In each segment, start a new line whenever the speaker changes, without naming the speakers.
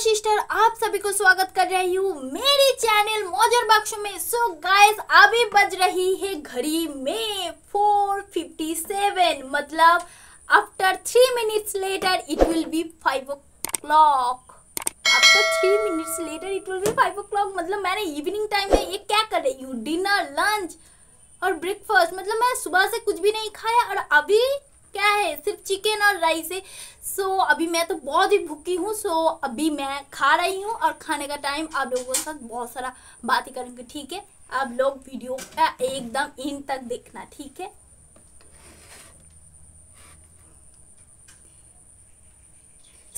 sister आप सभी को स्वागत कर रही हूँ मेरी चैनल मोजर बक्स में सो so गाइस अभी बज रही है घड़ी में 4:57 मतलब after three minutes later it will be five o'clock after three minutes later it will be five o'clock मतलब मैंने इवनिंग टाइम में ये क्या कर रही हूँ डिनर लंच और ब्रेकफास्ट मतलब मैं सुबह से कुछ भी नहीं खाया और अभी क्या है सिर्फ चिकन और राइस है सो so, अभी मैं तो बहुत ही भूखी हूँ सो so, अभी मैं खा रही हूँ और खाने का टाइम आप लोगों के साथ बहुत सारा बातें करूँगी ठीक है आप लोग वीडियो का एकदम इन तक देखना ठीक है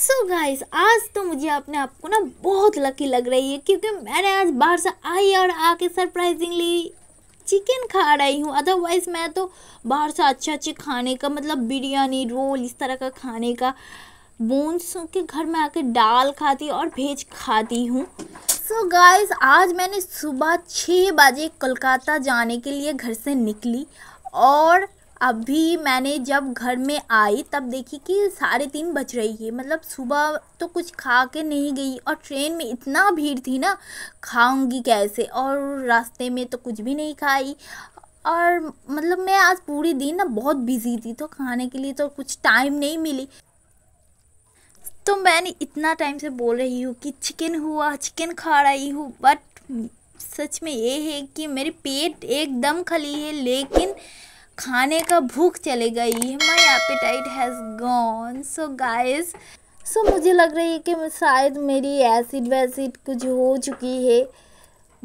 सो so गाइस आज तो मुझे अपने आप को ना बहुत लकी लग रही है क्योंकि मैंने आज बाहर से आई और आके सरप्राइजिंगली चिकन खा रही हूँ अदरवाइज़ मैं तो बाहर से अच्छे अच्छे खाने का मतलब बिरयानी रोल इस तरह का खाने का बोन्स के घर में आके दाल खाती और भेज खाती हूँ सो so गाइस आज मैंने सुबह छः बजे कोलकाता जाने के लिए घर से निकली और अभी मैंने जब घर में आई तब देखी कि साढ़े तीन बज रही है मतलब सुबह तो कुछ खा के नहीं गई और ट्रेन में इतना भीड़ थी ना खाऊंगी कैसे और रास्ते में तो कुछ भी नहीं खाई और मतलब मैं आज पूरी दिन ना बहुत बिज़ी थी तो खाने के लिए तो कुछ टाइम नहीं मिली तो मैंने इतना टाइम से बोल रही हूँ कि चिकन हुआ चिकन खा रही हूँ बट सच में ये है कि मेरी पेट एकदम खली है लेकिन खाने का भूख चले गई my appetite has gone so guys so मुझे लग रही है कि शायद मेरी एसिड वैसिड कुछ हो चुकी है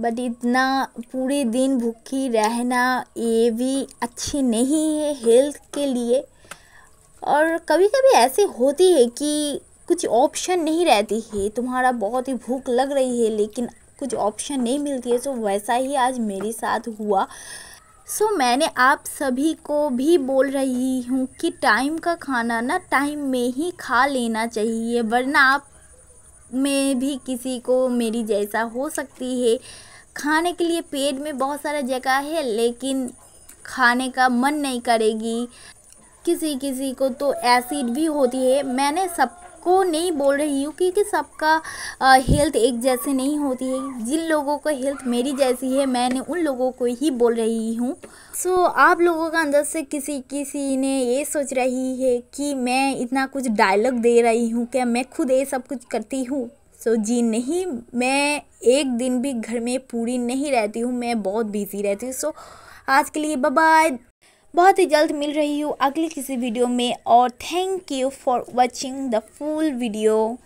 बट इतना पूरे दिन भूखी रहना ये भी अच्छी नहीं है हेल्थ के लिए और कभी कभी ऐसे होती है कि कुछ ऑप्शन नहीं रहती है तुम्हारा बहुत ही भूख लग रही है लेकिन कुछ ऑप्शन नहीं मिलती है सो वैसा ही आज मेरे साथ हुआ सो so, मैंने आप सभी को भी बोल रही हूँ कि टाइम का खाना ना टाइम में ही खा लेना चाहिए वरना आप में भी किसी को मेरी जैसा हो सकती है खाने के लिए पेट में बहुत सारा जगह है लेकिन खाने का मन नहीं करेगी किसी किसी को तो एसिड भी होती है मैंने सब को नहीं बोल रही हूँ क्योंकि सबका हेल्थ एक जैसे नहीं होती है जिन लोगों का हेल्थ मेरी जैसी है मैंने उन लोगों को ही बोल रही हूँ सो so, आप लोगों का अंदर से किसी किसी ने ये सोच रही है कि मैं इतना कुछ डायलॉग दे रही हूँ क्या मैं खुद ये सब कुछ करती हूँ सो so, जी नहीं मैं एक दिन भी घर में पूरी नहीं रहती हूँ मैं बहुत बिज़ी रहती हूँ सो so, आज के लिए बाय बहुत ही जल्द मिल रही हूँ अगली किसी वीडियो में और thank you for watching the full video